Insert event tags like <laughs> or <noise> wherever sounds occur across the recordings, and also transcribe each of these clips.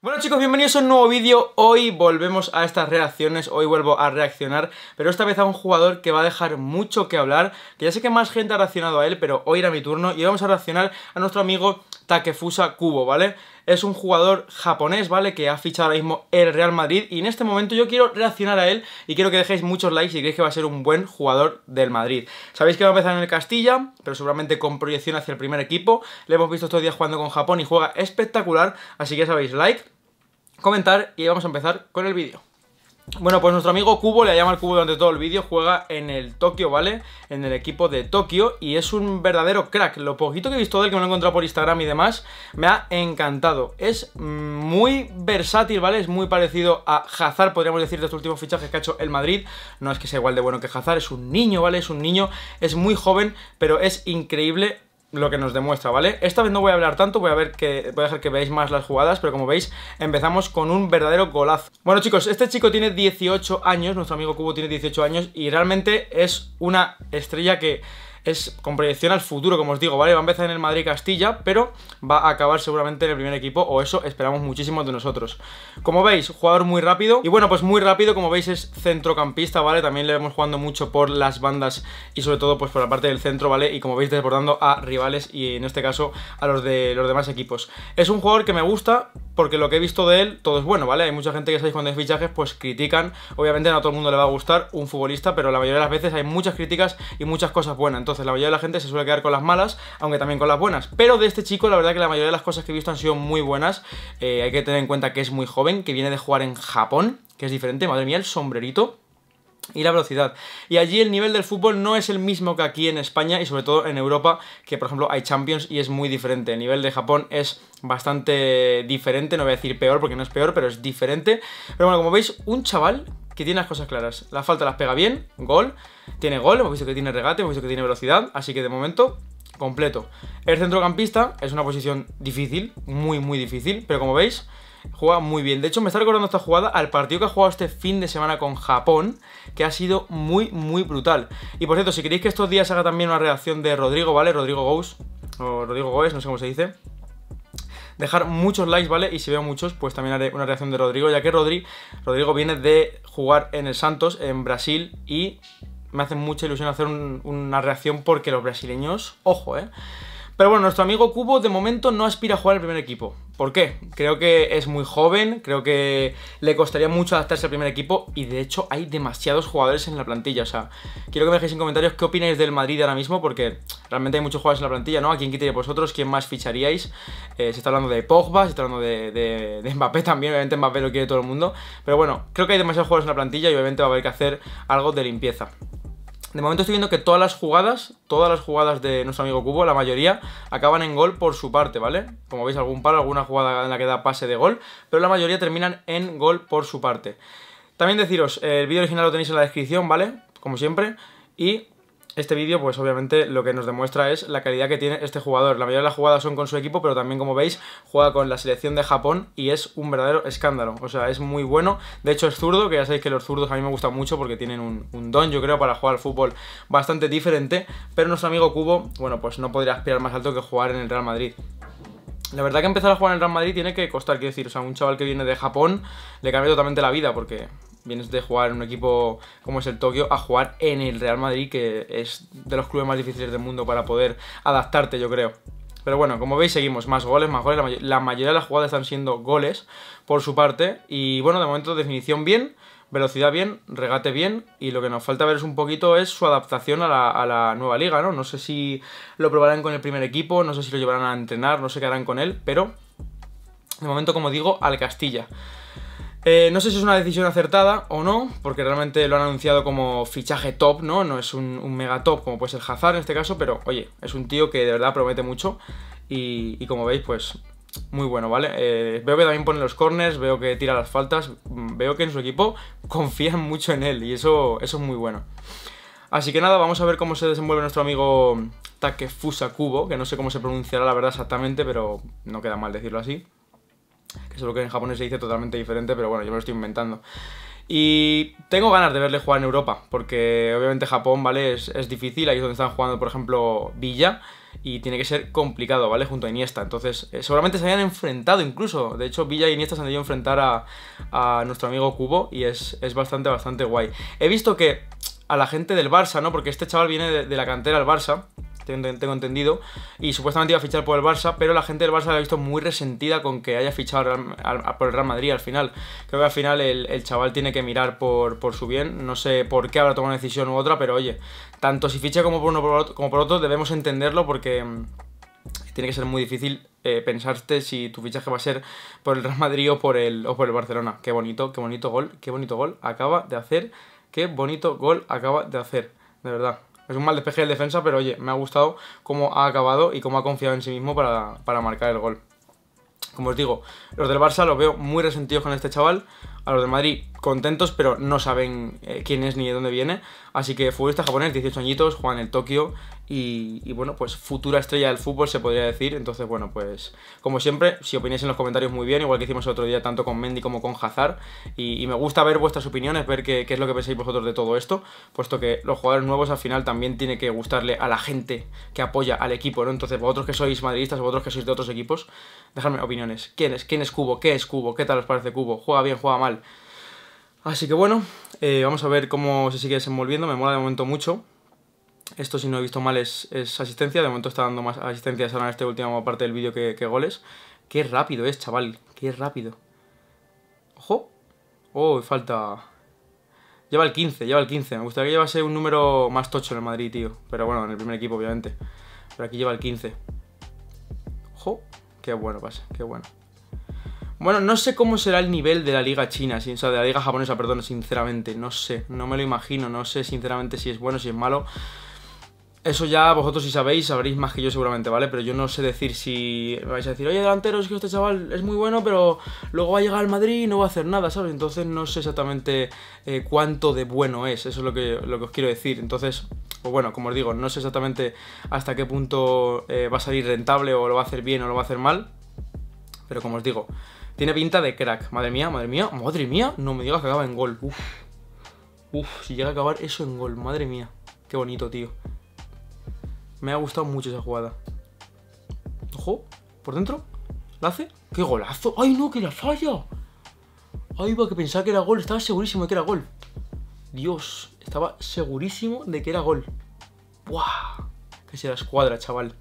Bueno chicos, bienvenidos a un nuevo vídeo, hoy volvemos a estas reacciones, hoy vuelvo a reaccionar, pero esta vez a un jugador que va a dejar mucho que hablar, que ya sé que más gente ha reaccionado a él, pero hoy era mi turno y vamos a reaccionar a nuestro amigo Takefusa Kubo, ¿vale? es un jugador japonés, ¿vale? Que ha fichado ahora mismo el Real Madrid y en este momento yo quiero reaccionar a él y quiero que dejéis muchos likes si creéis que va a ser un buen jugador del Madrid. Sabéis que va a empezar en el Castilla, pero seguramente con proyección hacia el primer equipo. Le hemos visto estos días jugando con Japón y juega espectacular, así que sabéis, like, comentar y vamos a empezar con el vídeo. Bueno, pues nuestro amigo Cubo, le llama el Cubo durante todo el vídeo, juega en el Tokio, ¿vale? En el equipo de Tokio y es un verdadero crack. Lo poquito que he visto de él, que me lo he encontrado por Instagram y demás, me ha encantado. Es muy versátil, ¿vale? Es muy parecido a Hazard, podríamos decir, de estos últimos fichajes que ha hecho el Madrid. No es que sea igual de bueno que Hazard, es un niño, ¿vale? Es un niño, es muy joven, pero es increíble lo que nos demuestra, ¿vale? Esta vez no voy a hablar tanto, voy a, ver que, voy a dejar que veáis más las jugadas, pero como veis, empezamos con un verdadero golazo. Bueno, chicos, este chico tiene 18 años, nuestro amigo Cubo tiene 18 años, y realmente es una estrella que es con proyección al futuro, como os digo, ¿vale? Va a empezar en el Madrid-Castilla, pero va a acabar seguramente en el primer equipo, o eso esperamos muchísimo de nosotros. Como veis, jugador muy rápido, y bueno, pues muy rápido, como veis, es centrocampista, ¿vale? También le vemos jugando mucho por las bandas y sobre todo, pues por la parte del centro, ¿vale? Y como veis, desbordando a rivales y en este caso a los de los demás equipos. Es un jugador que me gusta porque lo que he visto de él, todo es bueno, ¿vale? Hay mucha gente que sabéis cuando es fichajes, pues critican, obviamente no a todo el mundo le va a gustar un futbolista, pero la mayoría de las veces hay muchas críticas y muchas cosas buenas, entonces entonces la mayoría de la gente se suele quedar con las malas, aunque también con las buenas. Pero de este chico, la verdad que la mayoría de las cosas que he visto han sido muy buenas. Eh, hay que tener en cuenta que es muy joven, que viene de jugar en Japón, que es diferente. Madre mía, el sombrerito y la velocidad. Y allí el nivel del fútbol no es el mismo que aquí en España y sobre todo en Europa, que por ejemplo hay Champions y es muy diferente. El nivel de Japón es bastante diferente, no voy a decir peor porque no es peor, pero es diferente. Pero bueno, como veis, un chaval que tiene las cosas claras. La falta las pega bien, gol, tiene gol, hemos visto que tiene regate, hemos visto que tiene velocidad, así que de momento completo. El centrocampista es una posición difícil, muy, muy difícil, pero como veis, juega muy bien. De hecho, me está recordando esta jugada al partido que ha jugado este fin de semana con Japón, que ha sido muy, muy brutal. Y por cierto, si queréis que estos días haga también una reacción de Rodrigo, ¿vale? Rodrigo Gous, o Rodrigo Goes, no sé cómo se dice. Dejar muchos likes, ¿vale? Y si veo muchos, pues también haré una reacción de Rodrigo, ya que Rodri, Rodrigo viene de jugar en el Santos, en Brasil, y me hace mucha ilusión hacer una reacción porque los brasileños, ojo, ¿eh? Pero bueno, nuestro amigo Cubo de momento no aspira a jugar al primer equipo. ¿Por qué? Creo que es muy joven, creo que le costaría mucho adaptarse al primer equipo y de hecho hay demasiados jugadores en la plantilla. O sea, quiero que me dejéis en comentarios qué opináis del Madrid ahora mismo porque realmente hay muchos jugadores en la plantilla, ¿no? ¿A quién quitaría vosotros? ¿Quién más ficharíais? Eh, se está hablando de Pogba, se está hablando de, de, Mbappé también, obviamente Mbappé lo quiere todo el mundo. Pero bueno, creo que hay demasiados jugadores en la plantilla y obviamente va a haber que hacer algo de limpieza. De momento estoy viendo que todas las jugadas, todas las jugadas de nuestro amigo Cubo, la mayoría, acaban en gol por su parte, ¿vale? Como veis, algún paro, alguna jugada en la que da pase de gol, pero la mayoría terminan en gol por su parte. También deciros, el vídeo original lo tenéis en la descripción, ¿vale? Como siempre, y este vídeo, pues obviamente lo que nos demuestra es la calidad que tiene este jugador. La mayoría de las jugadas son con su equipo, pero también como veis juega con la selección de Japón y es un verdadero escándalo. O sea, es muy bueno. De hecho es zurdo, que ya sabéis que los zurdos a mí me gustan mucho porque tienen un, don, yo creo, para jugar al fútbol bastante diferente. Pero nuestro amigo Cubo, bueno, pues no podría aspirar más alto que jugar en el Real Madrid. La verdad que empezar a jugar en el Real Madrid tiene que costar, quiero decir, o sea, un chaval que viene de Japón le cambia totalmente la vida porque vienes de jugar en un equipo como es el Tokio a jugar en el Real Madrid, que es de los clubes más difíciles del mundo para poder adaptarte, yo creo. Pero bueno, como veis seguimos, más goles, más goles, la, mayoría de las jugadas están siendo goles por su parte. Y bueno, de momento definición bien, velocidad bien, regate bien y lo que nos falta ver es un poquito es su adaptación a la, a la, nueva liga, ¿no? No sé si lo probarán con el primer equipo, no sé si lo llevarán a entrenar, no sé qué harán con él, pero de momento, como digo, al Castilla. Eh, no sé si es una decisión acertada o no, porque realmente lo han anunciado como fichaje top, ¿no? No es un, mega top como puede ser Hazard en este caso, pero oye, es un tío que de verdad promete mucho y, como veis, pues muy bueno, ¿vale? Eh, veo que también pone los corners, veo que tira las faltas, mm, veo que en su equipo <laughs> confían mucho en él y eso, eso es muy bueno. Así que nada, vamos a ver cómo se desenvuelve nuestro amigo Takefusa Kubo, que no sé cómo se pronunciará la verdad exactamente, pero no queda mal decirlo así que lo que en japonés se dice totalmente diferente, pero bueno, yo me lo estoy inventando. Y tengo ganas de verle jugar en Europa, porque obviamente Japón, ¿vale? Es, difícil, ahí es donde están jugando, por ejemplo, Villa, y tiene que ser complicado, ¿vale? Junto a Iniesta. Entonces, eh, seguramente se hayan enfrentado incluso. De hecho, Villa y Iniesta se han ido a enfrentar a, nuestro amigo Kubo y es, bastante, bastante guay. He visto que a la gente del Barça, ¿no? Porque este chaval viene de la cantera al Barça tengo entendido, y supuestamente iba a fichar por el Barça, pero la gente del Barça la ha visto muy resentida con que haya fichado por el Real Madrid al final. Creo que al final el, chaval tiene que mirar por, su bien, no sé por qué habrá tomado una decisión u otra, pero oye, tanto si ficha como por uno como por otro debemos entenderlo porque mm, tiene que ser muy difícil eh, pensarte si tu fichaje va a ser por el Real Madrid o por el, o por el Barcelona. Qué bonito, qué bonito gol, qué bonito gol acaba de hacer, qué bonito gol acaba de hacer, de verdad. Es un mal despeje de defensa, pero oye, me ha gustado cómo ha acabado y cómo ha confiado en sí mismo para, para marcar el gol. Como os digo, los del Barça los veo muy resentidos con este chaval. A los de Madrid contentos, pero no saben eh, quién es ni de dónde viene. Así que futbolista este japonés, 18 añitos, juega en el Tokio y, bueno, pues futura estrella del fútbol se podría decir. Entonces, bueno, pues como siempre, si opináis en los comentarios muy bien, igual que hicimos el otro día tanto con Mendy como con Hazard. Y, me gusta ver vuestras opiniones, ver qué, es lo que pensáis vosotros de todo esto, puesto que los jugadores nuevos al final también tiene que gustarle a la gente que apoya al equipo, ¿no? Entonces, vosotros que sois madridistas, vosotros que sois de otros equipos, dejadme opiniones. ¿Quién es? ¿Quién es Cubo? ¿Qué es Cubo? ¿Qué tal os parece Cubo? ¿Juega bien? ¿Juega mal? Así que bueno, eh, vamos a ver cómo se sigue desenvolviendo, me mola de momento mucho. Esto, si no he visto mal, es, asistencia. De momento está dando más asistencia ahora en esta última parte del vídeo que, goles. ¡Qué rápido es, chaval! ¡Qué rápido! ¡Ojo! ¡Oh, falta! Lleva el 15, lleva el 15. Me gustaría que llevase un número más tocho en el Madrid, tío. Pero bueno, en el primer equipo, obviamente. Pero aquí lleva el 15. ¡Ojo! ¡Qué bueno, pasa! ¡Qué bueno! Bueno, no sé cómo será el nivel de la liga china, o sea, de la liga japonesa, perdón, sinceramente, no sé, no me lo imagino, no sé sinceramente si es bueno, o si es malo. Eso ya vosotros si sabéis, sabréis más que yo seguramente, ¿vale? Pero yo no sé decir si me vais a decir, oye, delantero, es que este chaval es muy bueno, pero luego va a llegar al Madrid y no va a hacer nada, ¿sabes? Entonces no sé exactamente eh, cuánto de bueno es, eso es lo que, lo que os quiero decir. Entonces, o pues bueno, como os digo, no sé exactamente hasta qué punto eh, va a salir rentable o lo va a hacer bien o lo va a hacer mal, pero como os digo, tiene pinta de crack. Madre mía, madre mía, madre mía. No me digas que acaba en gol. Uf. Uf, si llega a acabar eso en gol. Madre mía. Qué bonito, tío. Me ha gustado mucho esa jugada. Ojo, por dentro. ¿La hace? ¡Qué golazo! ¡Ay, no, que la falla! Ay, va, que pensaba que era gol. Estaba segurísimo de que era gol. Dios, estaba segurísimo de que era gol. ¡Buah! se la escuadra, chaval.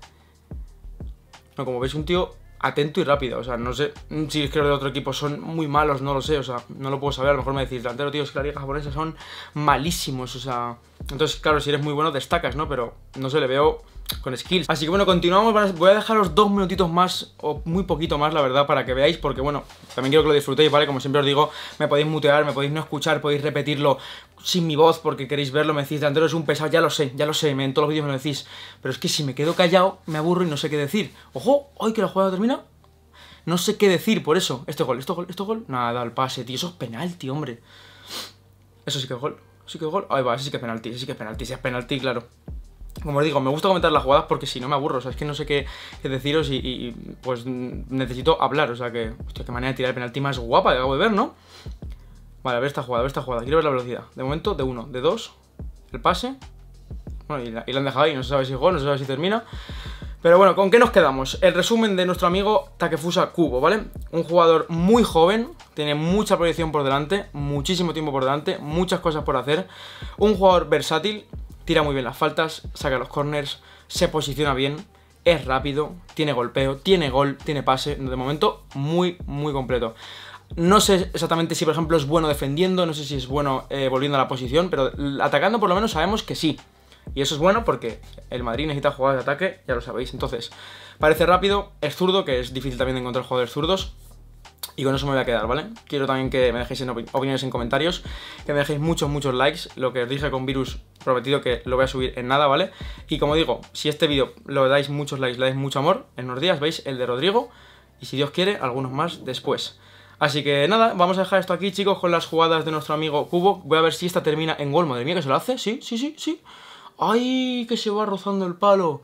No, como veis, un tío atento y rápido. O sea, no sé mm, si creo que de otro equipo son muy malos, no lo sé. O sea, no lo puedo saber. A lo mejor me decís, delantero, tío, es que la liga japonesa son malísimos. O sea, entonces, claro, si eres muy bueno destacas, ¿no? Pero no se le veo con skills. Así que bueno, continuamos. Voy a dejaros dos minutitos más, o muy poquito más, la verdad, para que veáis, porque bueno, también quiero que lo disfrutéis, ¿vale? Como siempre os digo, me podéis mutear, me podéis no escuchar, podéis repetirlo sin mi voz porque queréis verlo. Me decís, delantero es un pesado, ya lo sé, ya lo sé, en todos los vídeos me lo decís. Pero es que si me quedo callado, me aburro y no sé qué decir. Ojo, hoy que la jugada termina. No sé qué decir por eso. Este gol, este gol, este gol. Nada, al pase, tío. Eso es penalti, hombre. Eso sí que gol sí que gol. Ahí va, sí que penalti, sí que penalti, ese es penalti, claro. Como os digo, me gusta comentar las jugadas porque si no me aburro, o sea, es que no sé qué, deciros y, pues necesito hablar, o sea que, hostia, qué manera de tirar el penalti más guapa que acabo de ver, ¿no? Vale, a ver esta jugada, a ver esta jugada, quiero ver la velocidad. De momento, de uno de dos el pase. Bueno, y la, y la han dejado ahí, no se sabe si gol, no se sabe si termina. Pero bueno, ¿con qué nos quedamos? El resumen de nuestro amigo Takefusa Kubo, ¿vale? Un jugador muy joven, tiene mucha proyección por delante, muchísimo tiempo por delante, muchas cosas por hacer. Un jugador versátil, tira muy bien las faltas, saca los corners, se posiciona bien, es rápido, tiene golpeo, tiene gol, tiene pase. De momento, muy, muy completo. No sé exactamente si, por ejemplo, es bueno defendiendo, no sé si es bueno eh, volviendo a la posición, pero atacando por lo menos sabemos que sí. Y eso es bueno porque el Madrid necesita jugadas de ataque, ya lo sabéis. Entonces, parece rápido, es zurdo, que es difícil también encontrar jugadores zurdos. Y con eso me voy a quedar, ¿vale? Quiero también que me dejéis opiniones en comentarios, que me dejéis muchos, muchos likes. Lo que os dije con Virus, prometido que lo voy a subir en nada, ¿vale? Y como digo, si este vídeo lo dais muchos likes, le dais mucho amor, en unos días veis el de Rodrigo y si Dios quiere, algunos más después. Así que nada, vamos a dejar esto aquí, chicos, con las jugadas de nuestro amigo Cubo. Voy a ver si esta termina en gol. Madre mía, que se lo hace. Sí, sí, sí, sí. ¡Ay! Que se va rozando el palo.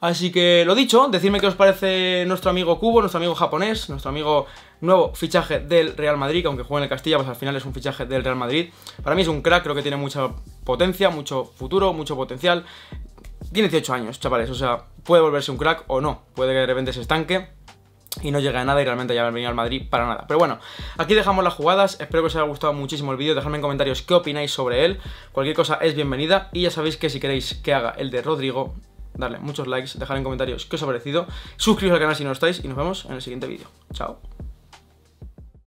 Así que lo dicho, decidme qué os parece nuestro amigo Cubo, nuestro amigo japonés, nuestro amigo nuevo fichaje del Real Madrid, que aunque juegue en el Castilla, pues al final es un fichaje del Real Madrid. Para mí es un crack, creo que tiene mucha potencia, mucho futuro, mucho potencial. Tiene 18 años, chavales, o sea, puede volverse un crack o no, puede que de repente se estanque y no llega a nada y realmente ya han venido al Madrid para nada. Pero bueno, aquí dejamos las jugadas, espero que os haya gustado muchísimo el vídeo, dejadme en comentarios qué opináis sobre él, cualquier cosa es bienvenida y ya sabéis que si queréis que haga el de Rodrigo, darle muchos likes, Dejar en comentarios qué os ha parecido, suscribiros al canal si no estáis y nos vemos en el siguiente vídeo. Chao.